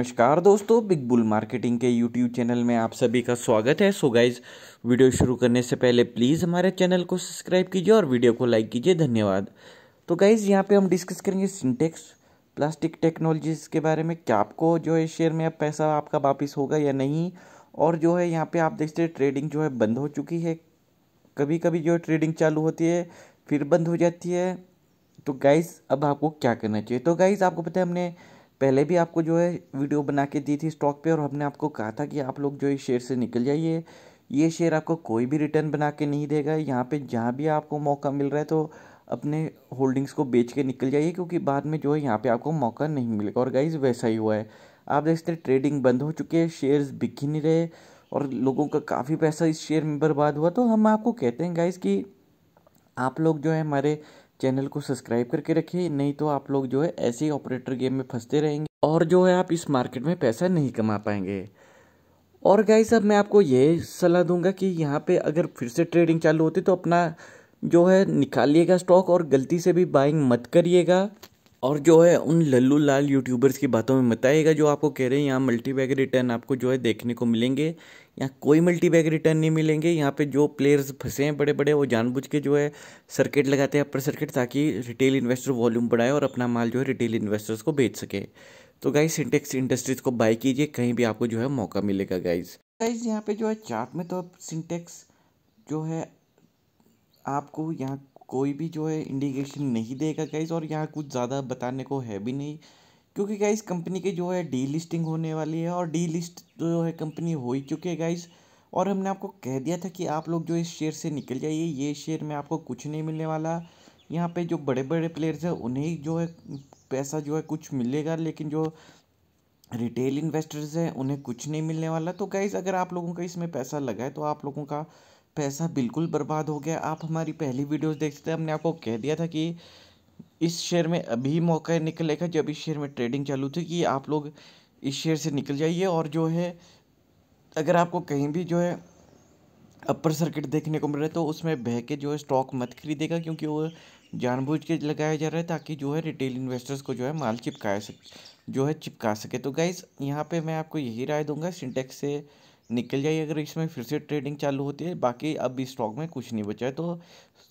नमस्कार दोस्तों big bull marketing के यूट्यूब चैनल में आप सभी का स्वागत है सो गाइज वीडियो शुरू करने से पहले प्लीज़ हमारे चैनल को सब्सक्राइब कीजिए और वीडियो को लाइक कीजिए धन्यवाद तो गाइज़ यहाँ पे हम डिस्कस करेंगे सिंटेक्स प्लास्टिक टेक्नोलॉजीज के बारे में क्या आपको जो है शेयर में अब पैसा आपका वापस होगा या नहीं और जो है यहाँ पर आप देखते हैं ट्रेडिंग जो है बंद हो चुकी है कभी कभी जो है ट्रेडिंग चालू होती है फिर बंद हो जाती है तो गाइज़ अब आपको क्या करना चाहिए तो गाइज़ आपको पता है हमने पहले भी आपको जो है वीडियो बना के दी थी स्टॉक पे और हमने आपको कहा था कि आप लोग जो इस शेयर से निकल जाइए ये शेयर आपको कोई भी रिटर्न बना के नहीं देगा यहाँ पे जहाँ भी आपको मौका मिल रहा है तो अपने होल्डिंग्स को बेच के निकल जाइए क्योंकि बाद में जो है यहाँ पर आपको मौका नहीं मिलेगा और गाइज वैसा ही हुआ है आप देख सकते हैं ट्रेडिंग बंद हो चुकी है शेयर बिक ही नहीं रहे और लोगों का काफ़ी पैसा इस शेयर में बर्बाद हुआ तो हम आपको कहते हैं गाइज कि आप लोग जो है हमारे चैनल को सब्सक्राइब करके रखिए नहीं तो आप लोग जो है ऐसे ही ऑपरेटर गेम में फंसते रहेंगे और जो है आप इस मार्केट में पैसा नहीं कमा पाएंगे और गाई साहब मैं आपको ये सलाह दूंगा कि यहाँ पे अगर फिर से ट्रेडिंग चालू होती तो अपना जो है निकालिएगा स्टॉक और गलती से भी बाइंग मत करिएगा और जो है उन लल्लू लाल यूट्यूबर्स की बातों में बताएगा जो आपको कह रहे हैं यहाँ मल्टी बैग रिटर्न आपको जो है देखने को मिलेंगे यहाँ कोई मल्टी बैग रिटर्न नहीं मिलेंगे यहाँ पे जो प्लेयर्स फंसे हैं बड़े बड़े वो जानबूझ के जो है सर्किट लगाते हैं अपर सर्किट ताकि रिटेल इन्वेस्टर वॉल्यूम बढ़ाए और अपना माल जो है रिटेल इन्वेस्टर्स को बेच सके तो गाइज सिंटेक्स इंडस्ट्रीज़ को बाई कीजिए कहीं भी आपको जो है मौका मिलेगा गाइज गाइज यहाँ पे जो है चार्ट में तो सिंटेक्स जो है आपको यहाँ कोई भी जो है इंडिकेशन नहीं देगा गाइज़ और यहाँ कुछ ज़्यादा बताने को है भी नहीं क्योंकि गाइज़ कंपनी के जो है डी लिस्टिंग होने वाली है और डी लिस्ट जो है कंपनी हो ही चुकी है गाइज़ और हमने आपको कह दिया था कि आप लोग जो इस शेयर से निकल जाइए ये शेयर में आपको कुछ नहीं मिलने वाला यहाँ पे जो बड़े बड़े प्लेयर्स हैं उन्हें जो है पैसा जो है कुछ मिलेगा लेकिन जो रिटेल इन्वेस्टर्स हैं उन्हें कुछ नहीं मिलने वाला तो गाइज़ अगर आप लोगों का इसमें पैसा लगा है तो आप लोगों का पैसा बिल्कुल बर्बाद हो गया आप हमारी पहली वीडियोस देखते थे हमने आपको कह दिया था कि इस शेयर में अभी मौका निकलेगा जब इस शेयर में ट्रेडिंग चालू थी कि आप लोग इस शेयर से निकल जाइए और जो है अगर आपको कहीं भी जो है अपर सर्किट देखने को मिल रहा है तो उसमें बह के जो है स्टॉक मत खरीदेगा क्योंकि वो जानबूझ के लगाया जा रहा है ताकि जो है रिटेल इन्वेस्टर्स को जो है माल चिपकाया सके जो है चिपका सके तो गाइज़ यहाँ पे मैं आपको यही राय दूंगा सिंटेक्स से निकल जाइए अगर इसमें फिर से ट्रेडिंग चालू होती है बाकी अब स्टॉक में कुछ नहीं बचा है तो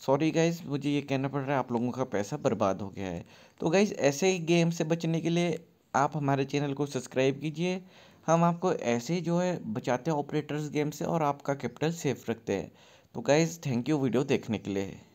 सॉरी गाइज मुझे ये कहना पड़ रहा है आप लोगों का पैसा बर्बाद हो गया है तो गाइज ऐसे ही गेम से बचने के लिए आप हमारे चैनल को सब्सक्राइब कीजिए हम आपको ऐसे ही जो है बचाते हैं ऑपरेटर्स गेम से और आपका कैपिटल सेफ रखते हैं तो गाइज़ थैंक यू वीडियो देखने के लिए